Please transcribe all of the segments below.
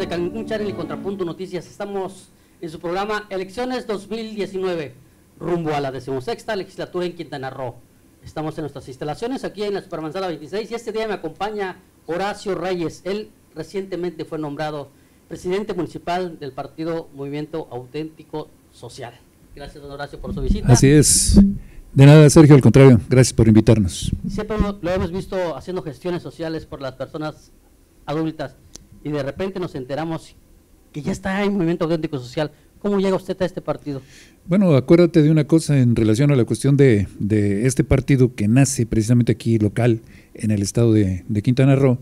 de Cancún en Contrapunto Noticias. Estamos en su programa Elecciones 2019, rumbo a la decimosexta legislatura en Quintana Roo. Estamos en nuestras instalaciones aquí en la Supermanzana 26 y este día me acompaña Horacio Reyes. Él recientemente fue nombrado presidente municipal del partido Movimiento Auténtico Social. Gracias, don Horacio, por su visita. Así es. De nada, Sergio, al contrario, gracias por invitarnos. Siempre lo hemos visto haciendo gestiones sociales por las personas adultas y de repente nos enteramos que ya está en Movimiento Auténtico Social. ¿Cómo llega usted a este partido? Bueno, acuérdate de una cosa en relación a la cuestión de, este partido que nace precisamente aquí local, en el estado de, Quintana Roo.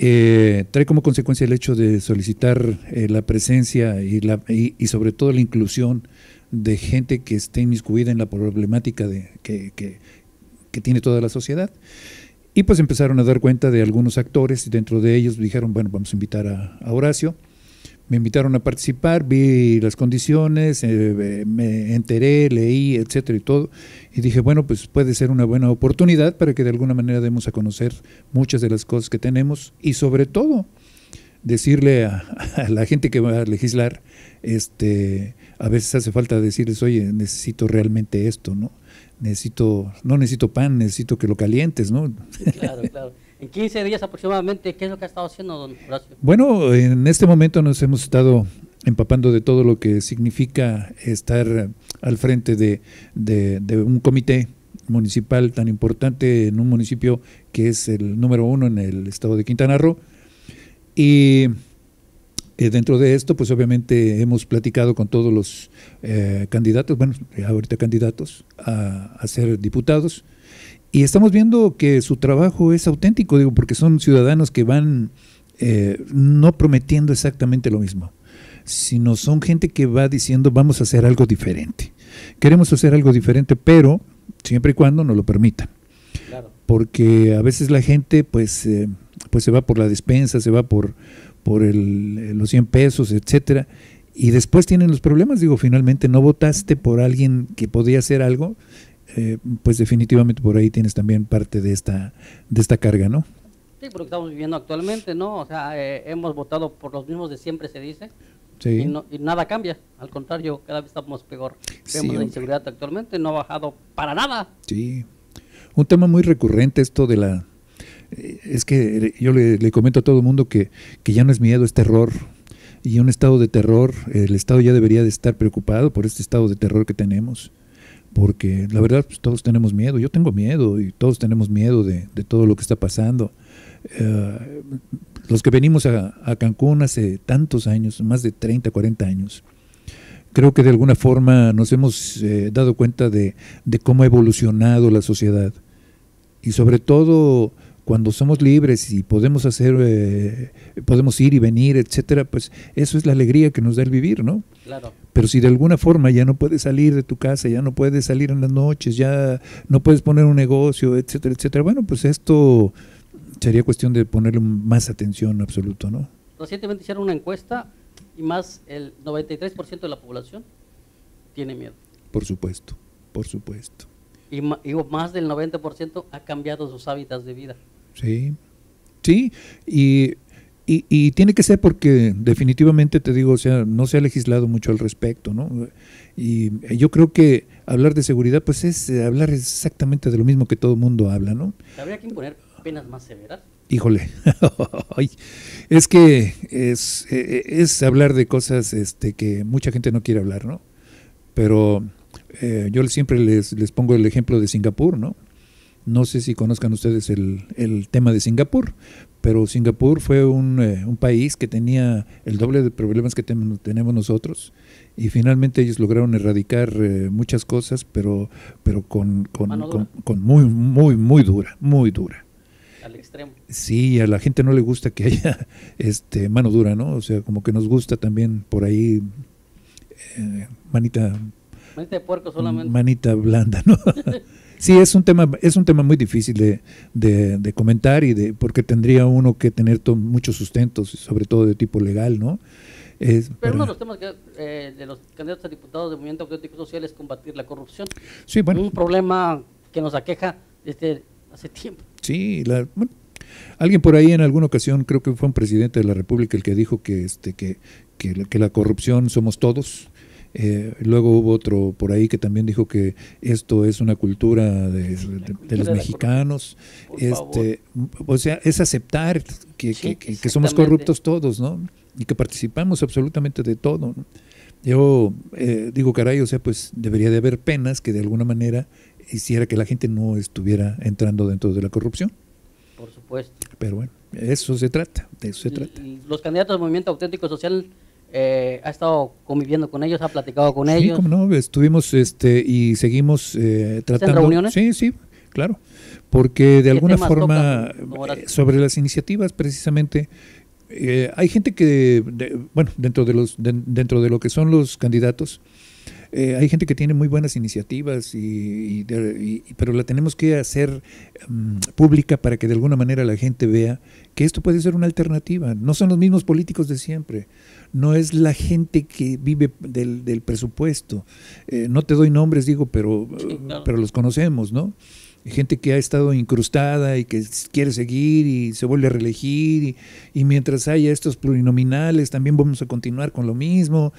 Eh, trae como consecuencia el hecho de solicitar eh, la presencia y, la, y, sobre todo la inclusión de gente que esté inmiscuida en la problemática de, que tiene toda la sociedad. Y pues empezaron a dar cuenta de algunos actores y dentro de ellos dijeron, bueno, vamos a invitar a, a Horacio. Me invitaron a participar, vi las condiciones, eh, eh, me enteré, leí, etcétera y todo. Y dije, bueno, pues puede ser una buena oportunidad para que de alguna manera demos a conocer muchas de las cosas que tenemos y sobre todo decirle a, a, la gente que va a legislar, este, a veces hace falta decirles, oye, necesito realmente esto, ¿no? necesito, no necesito pan, necesito que lo calientes, ¿no? claro, claro. En 15 días aproximadamente, ¿qué es lo que ha estado haciendo, don Horacio? Bueno, en este momento nos hemos estado empapando de todo lo que significa estar al frente de, de un comité municipal tan importante en un municipio que es el número uno en el estado de Quintana Roo. Y eh, dentro de esto, pues obviamente hemos platicado con todos los eh, candidatos, bueno, eh, ahorita candidatos a, ser diputados, y estamos viendo que su trabajo es auténtico, digo, porque son ciudadanos que van no prometiendo exactamente lo mismo, sino son gente que va diciendo vamos a hacer algo diferente. Queremos hacer algo diferente, pero siempre y cuando nos lo permitan. Porque a veces la gente pues, pues se va por la despensa, se va por por el, eh, los 100 pesos, etcétera. Y después tienen los problemas, digo, finalmente no votaste por alguien que podía hacer algo, eh, pues definitivamente por ahí tienes también parte de esta, de esta carga, ¿no? Sí, porque estamos viviendo actualmente, ¿no? O sea, eh, hemos votado por los mismos de siempre, se dice, sí. y, nada cambia, al contrario, cada vez estamos peor. la inseguridad actualmente, no ha bajado para nada. Sí, un tema muy recurrente esto de la es que yo le, comento a todo el mundo que, que, ya no es miedo, es terror. Y un estado de terror, el Estado ya debería de estar preocupado por este estado de terror que tenemos. Porque la verdad, pues, todos tenemos miedo. Yo tengo miedo y todos tenemos miedo de, de todo lo que está pasando. Eh, los que venimos a, a, Cancún hace tantos años, más de 30, 40 años, creo que de alguna forma nos hemos eh, dado cuenta de, de, cómo ha evolucionado la sociedad y sobre todo cuando somos libres y podemos hacer, eh, podemos ir y venir, etcétera, pues eso es la alegría que nos da el vivir, ¿no? Claro. Pero si de alguna forma ya no puedes salir de tu casa, ya no puedes salir en las noches, ya no puedes poner un negocio, etcétera, etcétera, bueno, pues esto sería cuestión de ponerle más atención absoluto, ¿no? Recientemente hicieron una encuesta y más el 93% de la población tiene miedo. Por supuesto, por supuesto. Y, y más del 90% ha cambiado sus hábitats de vida. ¿sí? ¿Sí? Y, y, tiene que ser porque definitivamente te digo, o sea, no se ha legislado mucho al respecto, ¿no? Y yo creo que hablar de seguridad, pues es eh, hablar exactamente de lo mismo que todo el mundo habla, ¿no? Habría que imponer penas más severas. Híjole, es que es, eh, eh, es, hablar de cosas este, que mucha gente no quiere hablar, ¿no? Pero yo siempre les, les pongo el ejemplo de Singapur, ¿no? No sé si conozcan ustedes el, el tema de Singapur, pero Singapur fue un, eh, país que tenía el doble de problemas que tenemos nosotros y finalmente ellos lograron erradicar eh, muchas cosas, pero, pero con, con, muy, muy, muy dura, muy dura. Al extremo. Sí, a la gente no le gusta que haya este mano dura, ¿no? O sea, como que nos gusta también por ahí eh, manita... Manita de puerco solamente. Manita blanda, ¿no? Sí, es un tema, es un tema muy difícil de, de, comentar y de, porque tendría uno que tener muchos sustentos, sobre todo de tipo legal, ¿no? Pero uno de los temas eh, de los candidatos a diputados del Movimiento Crítico Social es combatir la corrupción. Sí, Un problema que nos aqueja desde hace tiempo. Sí, alguien por ahí en alguna ocasión, creo que fue un presidente de la República el que dijo que, este, que, que, que la corrupción somos todos eh, luego hubo otro por ahí que también dijo que esto es una cultura de, los mexicanos. Este, o sea, es aceptar que, somos corruptos todos, ¿no? Y que participamos absolutamente de todo. Yo eh, digo, caray, o sea, pues debería de haber penas que de alguna manera hiciera que la gente no estuviera entrando dentro de la corrupción. Por supuesto. Pero bueno, eso se trata, eso se trata. Los candidatos del Movimiento Auténtico Social eh, ha estado conviviendo con ellos, ha platicado con sí, ellos. Como no, estuvimos este, y seguimos eh, tratando. reuniones? Sí, sí, claro. Porque de alguna forma, eh, sobre las iniciativas precisamente, eh, hay gente que, bueno, dentro de, los, dentro de lo que son los candidatos, hay gente que tiene muy buenas iniciativas, y, pero la tenemos que hacer mm, pública para que de alguna manera la gente vea que esto puede ser una alternativa. No son los mismos políticos de siempre no es la gente que vive del, presupuesto. Eh, no te doy nombres, digo, pero, pero los conocemos, ¿no? gente que ha estado incrustada y que quiere seguir y se vuelve a reelegir y, mientras haya estos plurinominales también vamos a continuar con lo mismo.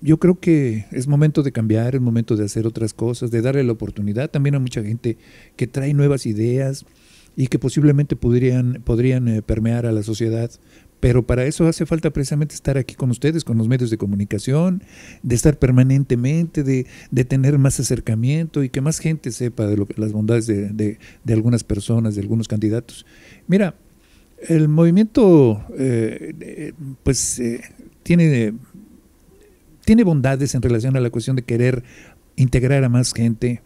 Yo creo que es momento de cambiar, es momento de hacer otras cosas, de darle la oportunidad también a mucha gente que trae nuevas ideas y que posiblemente podrían, podrían eh, permear a la sociedad pero para eso hace falta precisamente estar aquí con ustedes, con los medios de comunicación, de estar permanentemente, de, tener más acercamiento y que más gente sepa de las bondades de, algunas personas, de algunos candidatos. Mira, el movimiento, eh, eh, pues, eh, tiene, tiene bondades en relación a la cuestión de querer integrar a más gente,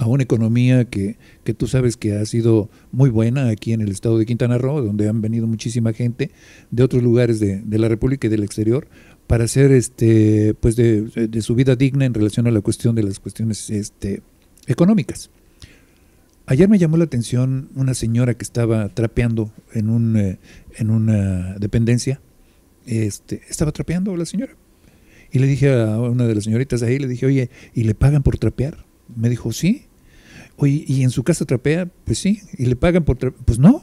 a una economía que, que, tú sabes que ha sido muy buena aquí en el estado de Quintana Roo, donde han venido muchísima gente de otros lugares de, la República y del exterior para hacer este pues de, su vida digna en relación a la cuestión de las cuestiones este, económicas. Ayer me llamó la atención una señora que estaba trapeando en, un, eh, en una dependencia. Este, estaba trapeando la señora. Y le dije a una de las señoritas ahí, le dije, oye, ¿y le pagan por trapear? Me dijo, sí. ¿y en su casa trapea? Pues sí. ¿Y le pagan por trapear? Pues no.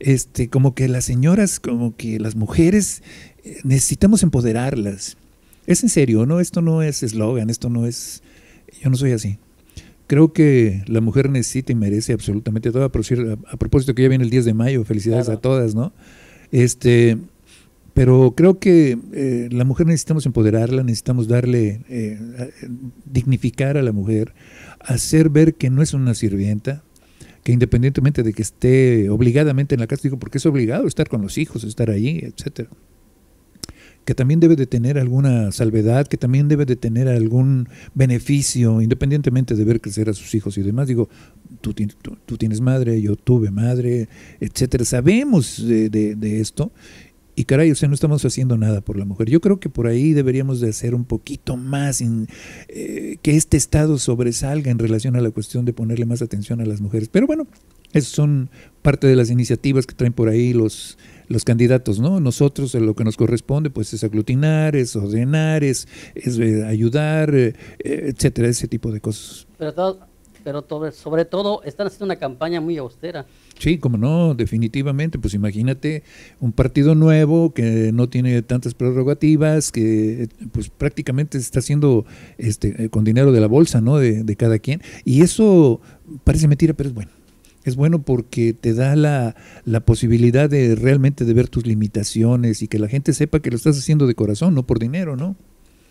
Este, como que las señoras, como que las mujeres, eh, necesitamos empoderarlas. Es en serio, ¿no? Esto no es eslogan, esto no es... Yo no soy así. Creo que la mujer necesita y merece absolutamente todo. A, propósito que ya viene el 10 de mayo, felicidades a todas, ¿no? Este, pero creo que eh, la mujer necesitamos empoderarla, necesitamos darle, eh, dignificar a la mujer, hacer ver que no es una sirvienta, que independientemente de que esté obligadamente en la casa, digo, porque es obligado estar con los hijos, estar ahí, etcétera que también debe de tener alguna salvedad, que también debe de tener algún beneficio, independientemente de ver crecer a sus hijos y demás. Digo, tú, tienes madre, yo tuve madre, etcétera. Sabemos de, de, esto y caray, o sea, no estamos haciendo nada por la mujer. Yo creo que por ahí deberíamos de hacer un poquito más, eh, que este Estado sobresalga en relación a la cuestión de ponerle más atención a las mujeres. Pero bueno, esas son parte de las iniciativas que traen por ahí los, los candidatos, ¿no? Nosotros lo que nos corresponde pues es aglutinar, es ordenar, es, eh, ayudar, eh, etcétera, ese tipo de cosas. Pero todo, pero todo, sobre todo están haciendo una campaña muy austera. Sí, como no, definitivamente, pues imagínate un partido nuevo que no tiene tantas prerrogativas, que pues prácticamente se está haciendo este eh, con dinero de la bolsa, ¿no? De, cada quien. Y eso parece mentira, pero es bueno es bueno porque te da la, posibilidad de realmente de ver tus limitaciones y que la gente sepa que lo estás haciendo de corazón, no por dinero, ¿no?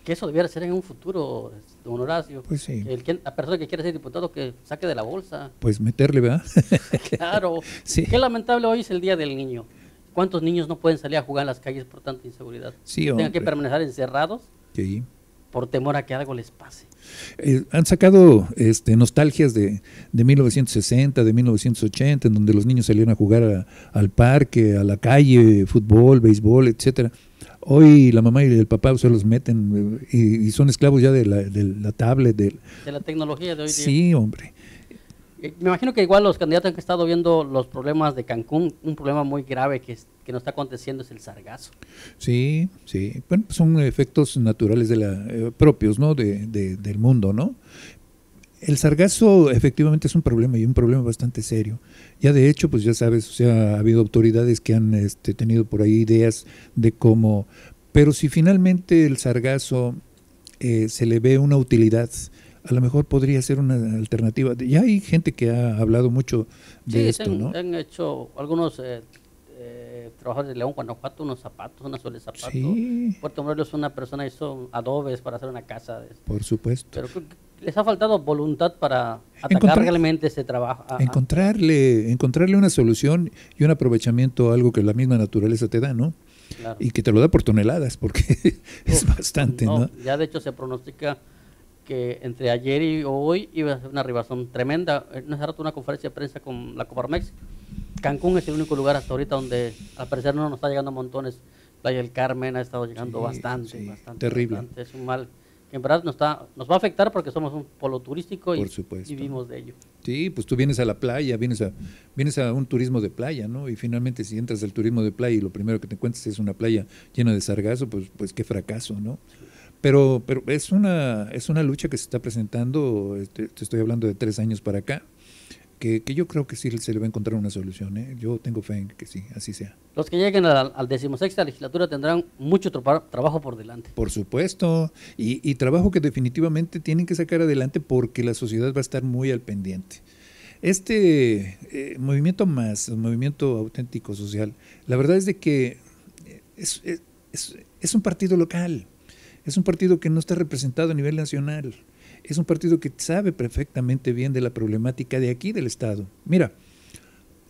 que eso debiera ser en un futuro, don Horacio. Pues el la persona que quiere ser diputado que saque de la bolsa. Pues meterle, ¿verdad? claro. Qué lamentable hoy es el Día del Niño. ¿Cuántos niños no pueden salir a jugar en las calles por tanta inseguridad? Sí, Tengan que permanecer encerrados sí. por temor a que algo les pase. Eh, han sacado este, nostalgias de, de, 1960, de 1980, en donde los niños salían a jugar al parque, a la calle, fútbol, béisbol, etcétera. Hoy la mamá y el papá se los meten eh, y, son esclavos ya de la, tablet. De, la tecnología de hoy Sí, hombre. Me imagino que igual los candidatos han estado viendo los problemas de Cancún, un problema muy grave que, que nos está aconteciendo es el sargazo. Sí, sí. Bueno, pues son efectos naturales de la, eh, propios ¿no? de, del mundo, ¿no? el sargazo efectivamente es un problema y un problema bastante serio. Ya de hecho, pues ya sabes, o sea, ha habido autoridades que han este, tenido por ahí ideas de cómo... Pero si finalmente el sargazo eh, se le ve una utilidad, a lo mejor podría ser una alternativa. Ya hay gente que ha hablado mucho de esto, ¿no? han hecho algunos eh, eh, de León, Guanajuato, unos zapatos, una sola zapatos. Puerto Morelos, una persona hizo adobes para hacer una casa. Por supuesto. Pero les ha faltado voluntad para atacar realmente ese trabajo. Encontrarle, encontrarle una solución y un aprovechamiento a algo que la misma naturaleza te da, ¿no? Y que te lo da por toneladas, porque es bastante, no, Ya de hecho se pronostica que entre ayer y hoy iba a ser una ribazón tremenda. No hace rato una conferencia de prensa con la Coparmex Cancún es el único lugar hasta ahorita donde al parecer no nos está llegando montones. Playa del Carmen ha estado llegando bastante, bastante. Terrible. Es un mal que en verdad nos, está, nos va a afectar porque somos un polo turístico y, vivimos de ello. Sí, pues tú vienes a la playa, vienes a, vienes a un turismo de playa, ¿no? Y finalmente si entras al turismo de playa y lo primero que te encuentras es una playa llena de sargazo, pues, pues qué fracaso, ¿no? Pero, pero es, una, es una lucha que se está presentando, este, te estoy hablando de tres años para acá, que, yo creo que sí se le va a encontrar una solución. ¿eh? Yo tengo fe en que sí, así sea. Los que lleguen al, de decimosexta legislatura tendrán mucho trabajo por delante. Por supuesto, y, trabajo que definitivamente tienen que sacar adelante porque la sociedad va a estar muy al pendiente. Este eh, movimiento más, movimiento auténtico social, la verdad es de que eh, es, es un partido local, es un partido que no está representado a nivel nacional es un partido que sabe perfectamente bien de la problemática de aquí del Estado. Mira,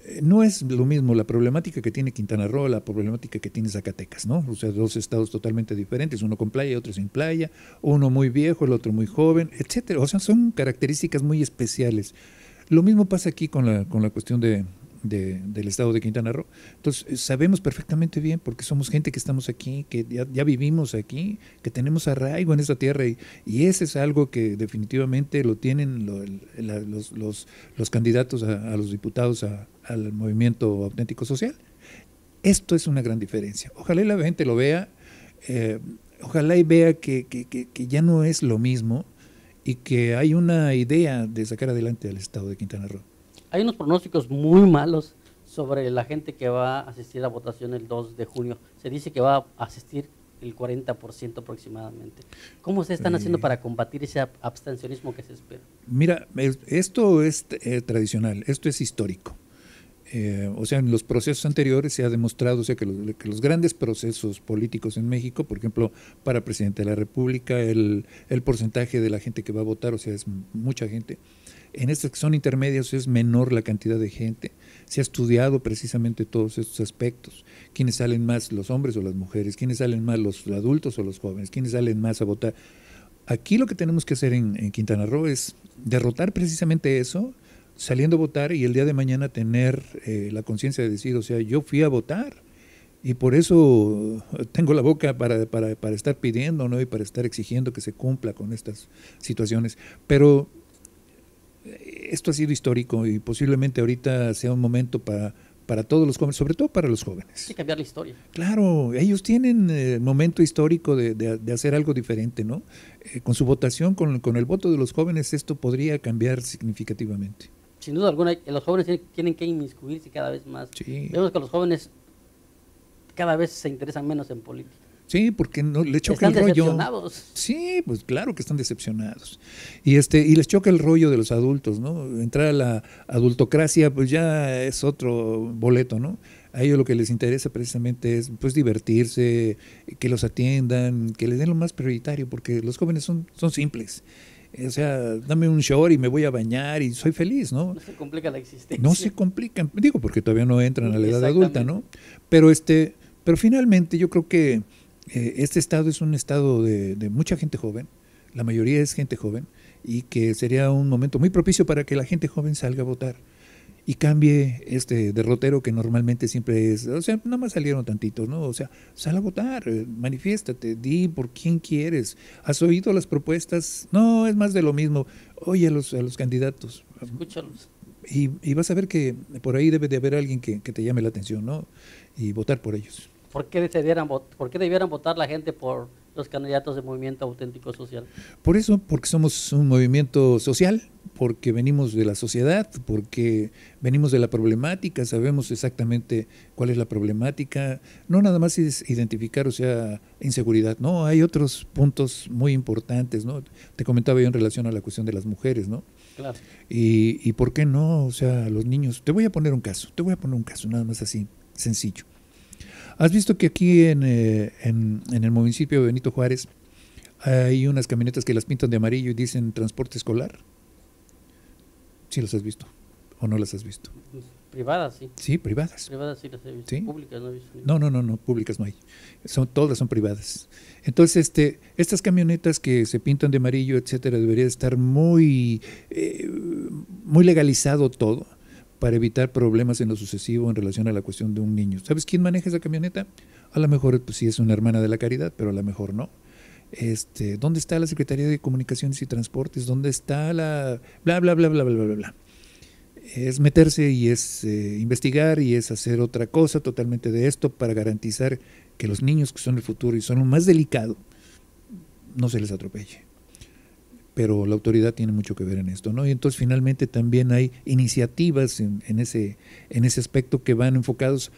eh, no es lo mismo la problemática que tiene Quintana Roo, la problemática que tiene Zacatecas, ¿no? O sea, dos estados totalmente diferentes, uno con playa y otro sin playa, uno muy viejo, el otro muy joven, etcétera. O sea, son características muy especiales. Lo mismo pasa aquí con la cuestión de, del estado de Quintana Roo. Entonces, eh, sabemos perfectamente bien, porque somos gente que estamos aquí, que ya, vivimos aquí, que tenemos arraigo en esta tierra, y, ese es algo que definitivamente lo tienen los, candidatos a, los diputados al movimiento auténtico social. Esto es una gran diferencia. Ojalá la gente lo vea, eh, ojalá y vea que, que ya no es lo mismo y que hay una idea de sacar adelante al estado de Quintana Roo. Hay unos pronósticos muy malos sobre la gente que va a asistir a votación el 2 de junio. Se dice que va a asistir el 40% aproximadamente. ¿Cómo se están haciendo para combatir ese abstencionismo que se espera? Mira, esto es eh, tradicional, esto es histórico. Eh, o sea, en los procesos anteriores se ha demostrado o sea, que, los, grandes procesos políticos en México, por ejemplo, para presidente de la República, el, el porcentaje de la gente que va a votar, o sea, es mucha gente, en estas que son intermedias es menor la cantidad de gente. Se ha estudiado precisamente todos estos aspectos. ¿Quiénes salen más, los hombres o las mujeres? ¿Quiénes salen más, los adultos o los jóvenes? ¿Quiénes salen más a votar? Aquí lo que tenemos que hacer en, Quintana Roo es derrotar precisamente eso, saliendo a votar y el día de mañana tener eh, la conciencia de decir, o sea, yo fui a votar y por eso tengo la boca para, para, para, estar pidiendo ¿no? y para estar exigiendo que se cumpla con estas situaciones. Pero esto ha sido histórico y posiblemente ahorita sea un momento para todos los jóvenes, sobre todo para los jóvenes. Hay que cambiar la historia. Claro, ellos tienen el eh, momento histórico de, hacer algo diferente, ¿no? Eh, con su votación, con, el voto de los jóvenes, esto podría cambiar significativamente. Sin duda alguna, los jóvenes tienen, que inmiscuirse cada vez más. Vemos que los jóvenes cada vez se interesan menos en política. Sí, porque no le choca el rollo. Decepcionados. Sí, pues claro que están decepcionados. Y este y les choca el rollo de los adultos, ¿no? Entrar a la adultocracia pues ya es otro boleto, ¿no? A ellos lo que les interesa precisamente es pues divertirse, que los atiendan, que les den lo más prioritario porque los jóvenes son son simples. O sea, dame un short y me voy a bañar y soy feliz, ¿no? No se complica la existencia. No se complican, digo, porque todavía no entran a la edad adulta, ¿no? Pero este, pero finalmente yo creo que eh, este estado es un estado de, mucha gente joven, la mayoría es gente joven, y que sería un momento muy propicio para que la gente joven salga a votar y cambie este derrotero que normalmente siempre es, o sea, nada más salieron tantitos, ¿no? O sea, sal a votar, eh, manifiéstate, di por quién quieres, has oído las propuestas, no, es más de lo mismo, oye a los, los candidatos. Escúchalos. Y, y, vas a ver que por ahí debe de haber alguien que, que te llame la atención, ¿no? Y votar por ellos. ¿Por qué, debieran, ¿Por debieran votar la gente por los candidatos de movimiento auténtico social? Por eso, porque somos un movimiento social, porque venimos de la sociedad, porque venimos de la problemática, sabemos exactamente cuál es la problemática. No nada más identificar, o sea, inseguridad, no, hay otros puntos muy importantes, ¿no? Te comentaba yo en relación a la cuestión de las mujeres, ¿no? Claro. Y, y por qué no, o sea, los niños. Te voy a poner un caso, te voy a poner un caso, nada más así, sencillo. Has visto que aquí eh, en, el municipio de Benito Juárez hay unas camionetas que las pintan de amarillo y dicen transporte escolar. Sí las has visto o no las has visto. Pues, privadas, sí. Sí, privadas. Privadas sí las he visto. Públicas no he visto. No, no, no, no, públicas no hay. Son, todas son privadas. Entonces, este, estas camionetas que se pintan de amarillo, etcétera, debería estar muy, eh, muy legalizado todo para evitar problemas en lo sucesivo en relación a la cuestión de un niño. ¿Sabes quién maneja esa camioneta? A lo mejor pues, sí es una hermana de la caridad, pero a lo mejor no. Este, ¿Dónde está la Secretaría de Comunicaciones y Transportes? ¿Dónde está la... bla, bla, bla, bla, bla, bla, bla? Es meterse y es eh, investigar y es hacer otra cosa totalmente de esto para garantizar que los niños que son el futuro y son lo más delicado, no se les atropelle pero la autoridad tiene mucho que ver en esto, ¿no? Y entonces finalmente también hay iniciativas en, ese, en ese aspecto que van enfocados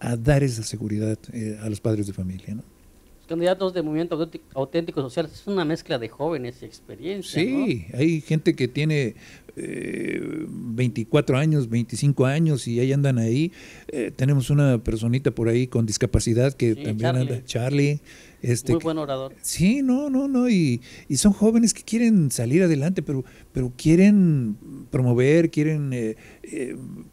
a dar esa seguridad eh, a los padres de familia, Los candidatos de Movimiento Auténtico Social es una mezcla de jóvenes y experiencia. Sí, hay gente que tiene 24 eh, años, 25 años y ahí andan ahí. Eh, tenemos una personita por ahí con discapacidad que también anda, Charlie. Este, Muy buen orador. sí, no, no, no. Y, y, son jóvenes que quieren salir adelante, pero, pero quieren promover, quieren eh,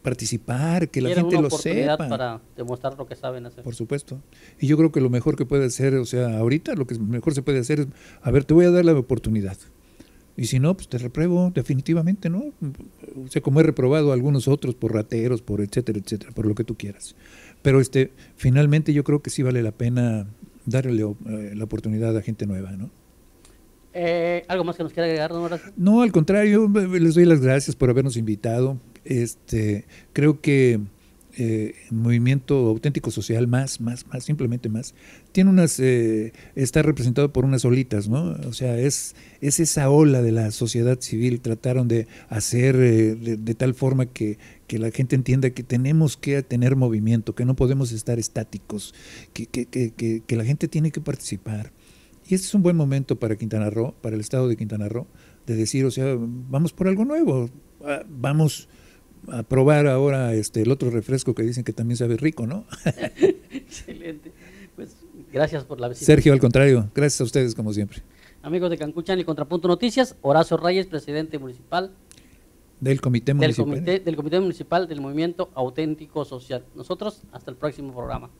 participar, que la gente lo sepa. para demostrar lo que saben hacer. Por supuesto. Y yo creo que lo mejor que puede hacer, o sea, ahorita lo que mejor se puede hacer es, a ver, te voy a dar la oportunidad y si no, pues te repruebo, definitivamente, ¿no? O sea, como he reprobado a algunos otros por rateros, por etcétera, etcétera, por lo que tú quieras. Pero este, finalmente yo creo que sí vale la pena darle eh, la oportunidad a gente nueva, ¿no? Eh, ¿Algo más que nos quiera agregar, don No, al contrario, les doy las gracias por habernos invitado. Este, creo que eh, movimiento auténtico social más, más, más, simplemente más, tiene unas, eh, está representado por unas olitas, ¿no? O sea, es, es esa ola de la sociedad civil, trataron de hacer eh, de, tal forma que, la gente entienda que tenemos que tener movimiento, que no podemos estar estáticos, que, que, que, que la gente tiene que participar. Y este es un buen momento para Quintana Roo, para el estado de Quintana Roo, de decir, o sea, vamos por algo nuevo, ah, vamos a probar ahora este, el otro refresco que dicen que también sabe rico, ¿no? Excelente. Pues gracias por la visita. Sergio, al contrario, gracias a ustedes como siempre. Amigos de Cancuchan y Contrapunto Noticias, Horacio Reyes, presidente municipal. Del Comité Municipal. Del Comité, del Comité Municipal del Movimiento Auténtico Social. Nosotros, hasta el próximo programa.